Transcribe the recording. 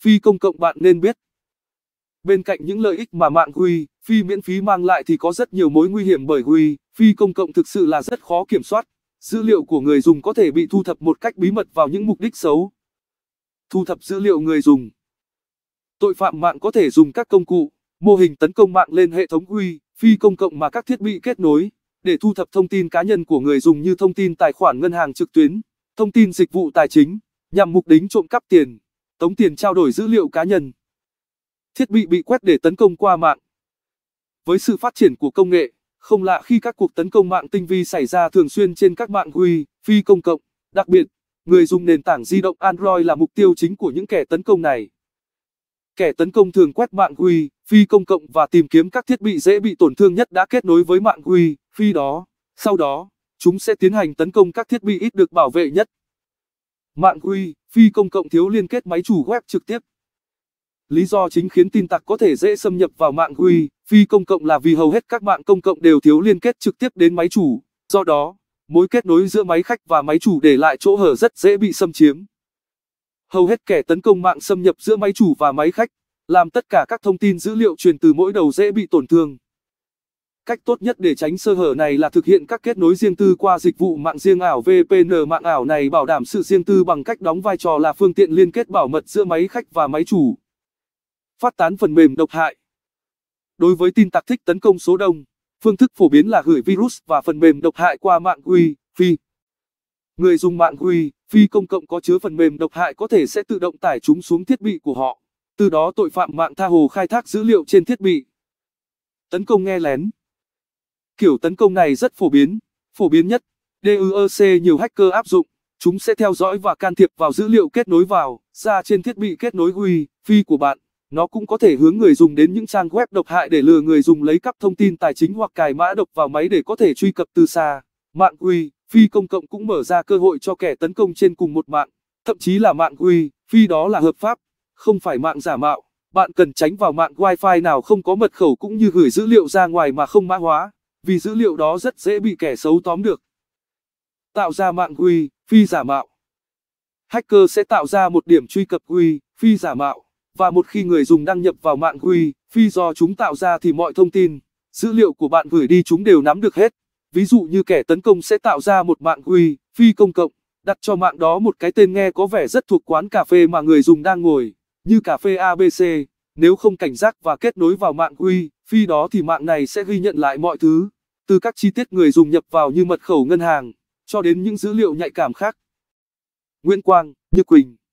phi công cộng bạn nên biết. Bên cạnh những lợi ích mà mạng Huy, phi miễn phí mang lại thì có rất nhiều mối nguy hiểm bởi Huy, phi công cộng thực sự là rất khó kiểm soát. Dữ liệu của người dùng có thể bị thu thập một cách bí mật vào những mục đích xấu. Thu thập dữ liệu người dùng Tội phạm mạng có thể dùng các công cụ, mô hình tấn công mạng lên hệ thống Huy, phi công cộng mà các thiết bị kết nối, để thu thập thông tin cá nhân của người dùng như thông tin tài khoản ngân hàng trực tuyến, thông tin dịch vụ tài chính, nhằm mục đích trộm cắp tiền tống tiền trao đổi dữ liệu cá nhân. Thiết bị bị quét để tấn công qua mạng. Với sự phát triển của công nghệ, không lạ khi các cuộc tấn công mạng tinh vi xảy ra thường xuyên trên các mạng huy, phi công cộng, đặc biệt, người dùng nền tảng di động Android là mục tiêu chính của những kẻ tấn công này. Kẻ tấn công thường quét mạng huy, phi công cộng và tìm kiếm các thiết bị dễ bị tổn thương nhất đã kết nối với mạng huy, phi đó. Sau đó, chúng sẽ tiến hành tấn công các thiết bị ít được bảo vệ nhất mạng quy, phi công cộng thiếu liên kết máy chủ web trực tiếp. Lý do chính khiến tin tặc có thể dễ xâm nhập vào mạng quy, phi công cộng là vì hầu hết các mạng công cộng đều thiếu liên kết trực tiếp đến máy chủ. Do đó, mối kết nối giữa máy khách và máy chủ để lại chỗ hở rất dễ bị xâm chiếm. Hầu hết kẻ tấn công mạng xâm nhập giữa máy chủ và máy khách, làm tất cả các thông tin dữ liệu truyền từ mỗi đầu dễ bị tổn thương. Cách tốt nhất để tránh sơ hở này là thực hiện các kết nối riêng tư qua dịch vụ mạng riêng ảo VPN mạng ảo này bảo đảm sự riêng tư bằng cách đóng vai trò là phương tiện liên kết bảo mật giữa máy khách và máy chủ. Phát tán phần mềm độc hại Đối với tin tặc thích tấn công số đông, phương thức phổ biến là gửi virus và phần mềm độc hại qua mạng Wi-Fi. Người dùng mạng Wi-Fi công cộng có chứa phần mềm độc hại có thể sẽ tự động tải chúng xuống thiết bị của họ, từ đó tội phạm mạng tha hồ khai thác dữ liệu trên thiết bị. Tấn công nghe lén Kiểu tấn công này rất phổ biến, phổ biến nhất, DUEC nhiều hacker áp dụng, chúng sẽ theo dõi và can thiệp vào dữ liệu kết nối vào, ra trên thiết bị kết nối huy, phi của bạn. Nó cũng có thể hướng người dùng đến những trang web độc hại để lừa người dùng lấy cắp thông tin tài chính hoặc cài mã độc vào máy để có thể truy cập từ xa. Mạng quy, phi công cộng cũng mở ra cơ hội cho kẻ tấn công trên cùng một mạng, thậm chí là mạng quy, phi đó là hợp pháp, không phải mạng giả mạo. Bạn cần tránh vào mạng Wi-Fi nào không có mật khẩu cũng như gửi dữ liệu ra ngoài mà không mã hóa vì dữ liệu đó rất dễ bị kẻ xấu tóm được. Tạo ra mạng quy, phi giả mạo. Hacker sẽ tạo ra một điểm truy cập quy, phi giả mạo, và một khi người dùng đăng nhập vào mạng quy, phi do chúng tạo ra thì mọi thông tin, dữ liệu của bạn gửi đi chúng đều nắm được hết. Ví dụ như kẻ tấn công sẽ tạo ra một mạng quy, phi công cộng, đặt cho mạng đó một cái tên nghe có vẻ rất thuộc quán cà phê mà người dùng đang ngồi, như cà phê ABC. Nếu không cảnh giác và kết nối vào mạng quy, phi đó thì mạng này sẽ ghi nhận lại mọi thứ từ các chi tiết người dùng nhập vào như mật khẩu ngân hàng, cho đến những dữ liệu nhạy cảm khác. Nguyễn Quang, Như Quỳnh